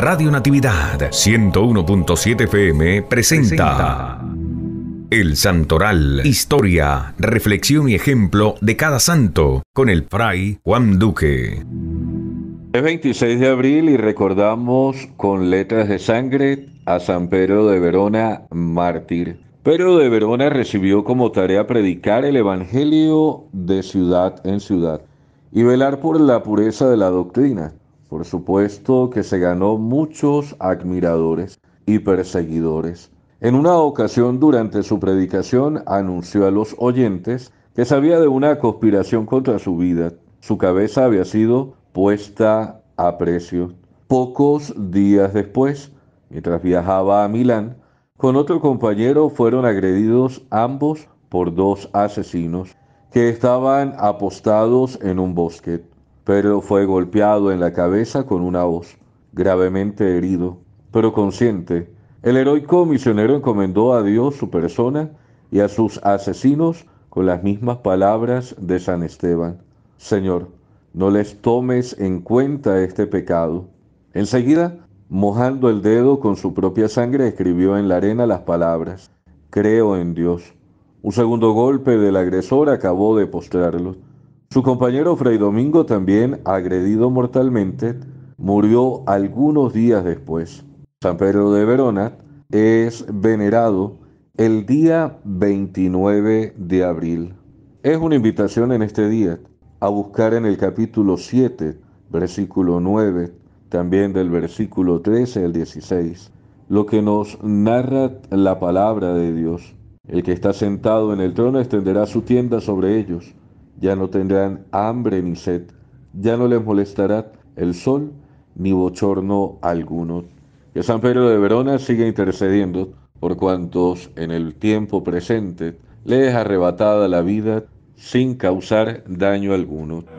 Radio Natividad 101.7 FM presenta, El Santoral, historia, reflexión y ejemplo de cada santo con el fray Juan Duque. Es 26 de abril y recordamos con letras de sangre a San Pedro de Verona, mártir. Pedro de Verona recibió como tarea predicar el Evangelio de ciudad en ciudad y velar por la pureza de la doctrina. Por supuesto que se ganó muchos admiradores y perseguidores. En una ocasión durante su predicación anunció a los oyentes que sabía de una conspiración contra su vida. Su cabeza había sido puesta a precio. Pocos días después, mientras viajaba a Milán, con otro compañero fueron agredidos ambos por dos asesinos que estaban apostados en un bosque pero fue golpeado en la cabeza con una voz, gravemente herido, pero consciente. El heroico misionero encomendó a Dios su persona y a sus asesinos con las mismas palabras de San Esteban. Señor, no les tomes en cuenta este pecado. Enseguida, mojando el dedo con su propia sangre, escribió en la arena las palabras, Creo en Dios. Un segundo golpe del agresor acabó de postrarlo. Su compañero Fray Domingo, también agredido mortalmente, murió algunos días después. San Pedro de Verona es venerado el día 29 de abril. Es una invitación en este día a buscar en el capítulo 7, versículo 9, también del versículo 13 al 16, lo que nos narra la palabra de Dios. El que está sentado en el trono extenderá su tienda sobre ellos ya no tendrán hambre ni sed, ya no les molestará el sol ni bochorno alguno. Que San Pedro de Verona sigue intercediendo por cuantos en el tiempo presente le es arrebatada la vida sin causar daño alguno.